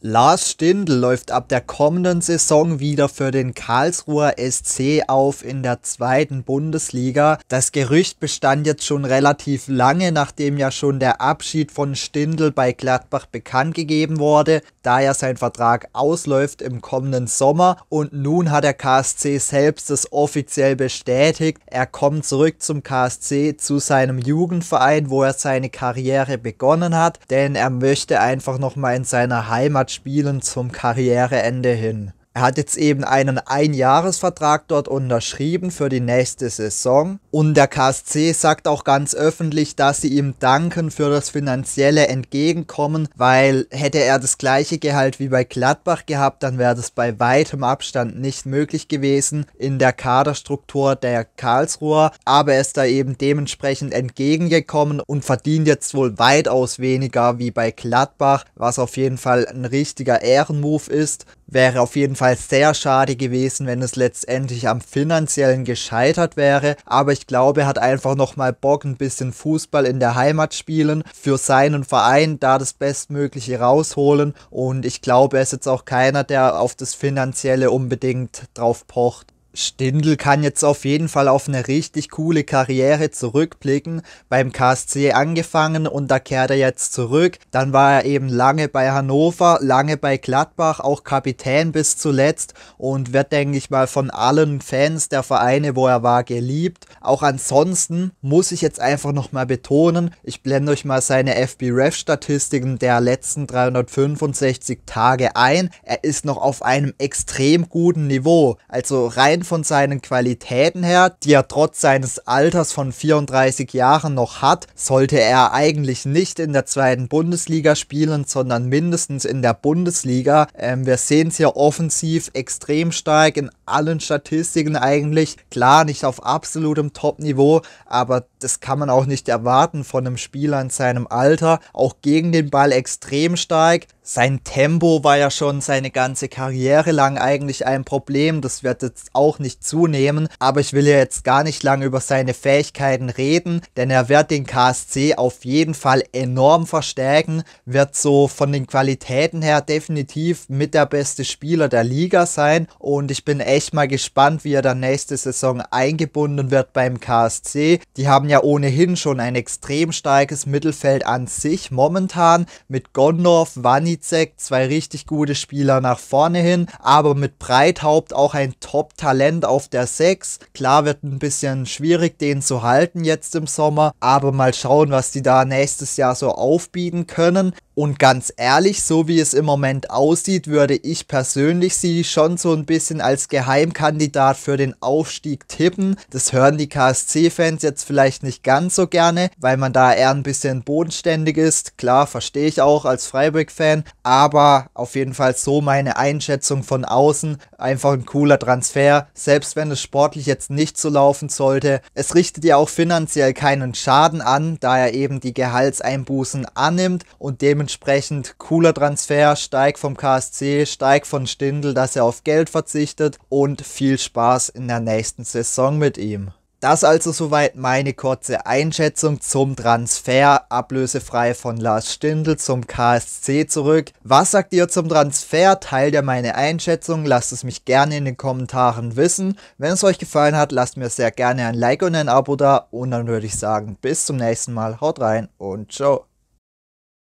Lars Stindl läuft ab der kommenden Saison wieder für den Karlsruher SC auf in der zweiten Bundesliga. Das Gerücht bestand jetzt schon relativ lange, nachdem ja schon der Abschied von Stindl bei Gladbach bekannt gegeben wurde, da ja sein Vertrag ausläuft im kommenden Sommer und nun hat der KSC selbst es offiziell bestätigt. Er kommt zurück zum KSC zu seinem Jugendverein, wo er seine Karriere begonnen hat, denn er möchte einfach nochmal in seiner Heimat spielen zum Karriereende hin. Er hat jetzt eben einen Einjahresvertrag dort unterschrieben für die nächste Saison. Und der KSC sagt auch ganz öffentlich, dass sie ihm danken für das finanzielle Entgegenkommen, weil hätte er das gleiche Gehalt wie bei Gladbach gehabt, dann wäre das bei weitem Abstand nicht möglich gewesen in der Kaderstruktur der Karlsruher. Aber er ist da eben dementsprechend entgegengekommen und verdient jetzt wohl weitaus weniger wie bei Gladbach, was auf jeden Fall ein richtiger Ehrenmove ist. Wäre auf jeden jedenfalls sehr schade gewesen, wenn es letztendlich am finanziellen gescheitert wäre. Aber ich glaube, er hat einfach nochmal Bock, ein bisschen Fußball in der Heimat spielen, für seinen Verein da das Bestmögliche rausholen. Und ich glaube, er ist jetzt auch keiner, der auf das Finanzielle unbedingt drauf pocht. Stindl kann jetzt auf jeden Fall auf eine richtig coole Karriere zurückblicken. Beim KSC angefangen und da kehrt er jetzt zurück. Dann war er eben lange bei Hannover, lange bei Gladbach, auch Kapitän bis zuletzt und wird, denke ich mal, von allen Fans der Vereine, wo er war, geliebt. Auch ansonsten muss ich jetzt einfach nochmal betonen, ich blende euch mal seine FB-Ref-Statistiken der letzten 365 Tage ein. Er ist noch auf einem extrem guten Niveau. Also rein rein von seinen Qualitäten her, die er trotz seines Alters von 34 Jahren noch hat, sollte er eigentlich nicht in der zweiten Bundesliga spielen, sondern mindestens in der Bundesliga. Ähm, wir sehen es hier offensiv extrem stark in allen Statistiken eigentlich. Klar, nicht auf absolutem Top-Niveau, aber das kann man auch nicht erwarten von einem Spieler in seinem Alter. Auch gegen den Ball extrem stark sein Tempo war ja schon seine ganze Karriere lang eigentlich ein Problem. Das wird jetzt auch nicht zunehmen. Aber ich will ja jetzt gar nicht lange über seine Fähigkeiten reden, denn er wird den KSC auf jeden Fall enorm verstärken. Wird so von den Qualitäten her definitiv mit der beste Spieler der Liga sein. Und ich bin echt mal gespannt, wie er dann nächste Saison eingebunden wird beim KSC. Die haben ja ohnehin schon ein extrem starkes Mittelfeld an sich momentan mit Gondorf, Vanni Bizek, zwei richtig gute Spieler nach vorne hin, aber mit Breithaupt auch ein Top-Talent auf der 6. Klar wird ein bisschen schwierig, den zu halten jetzt im Sommer, aber mal schauen, was die da nächstes Jahr so aufbieten können. Und ganz ehrlich, so wie es im Moment aussieht, würde ich persönlich sie schon so ein bisschen als Geheimkandidat für den Aufstieg tippen. Das hören die KSC-Fans jetzt vielleicht nicht ganz so gerne, weil man da eher ein bisschen bodenständig ist. Klar, verstehe ich auch als Freiburg-Fan, aber auf jeden Fall so meine Einschätzung von außen. Einfach ein cooler Transfer, selbst wenn es sportlich jetzt nicht so laufen sollte. Es richtet ja auch finanziell keinen Schaden an, da er eben die Gehaltseinbußen annimmt und dementsprechend Dementsprechend cooler Transfer, Steig vom KSC, Steig von Stindl, dass er auf Geld verzichtet und viel Spaß in der nächsten Saison mit ihm. Das also soweit meine kurze Einschätzung zum Transfer ablösefrei von Lars Stindl zum KSC zurück. Was sagt ihr zum Transfer? Teilt ihr meine Einschätzung? Lasst es mich gerne in den Kommentaren wissen. Wenn es euch gefallen hat, lasst mir sehr gerne ein Like und ein Abo da und dann würde ich sagen, bis zum nächsten Mal. Haut rein und ciao.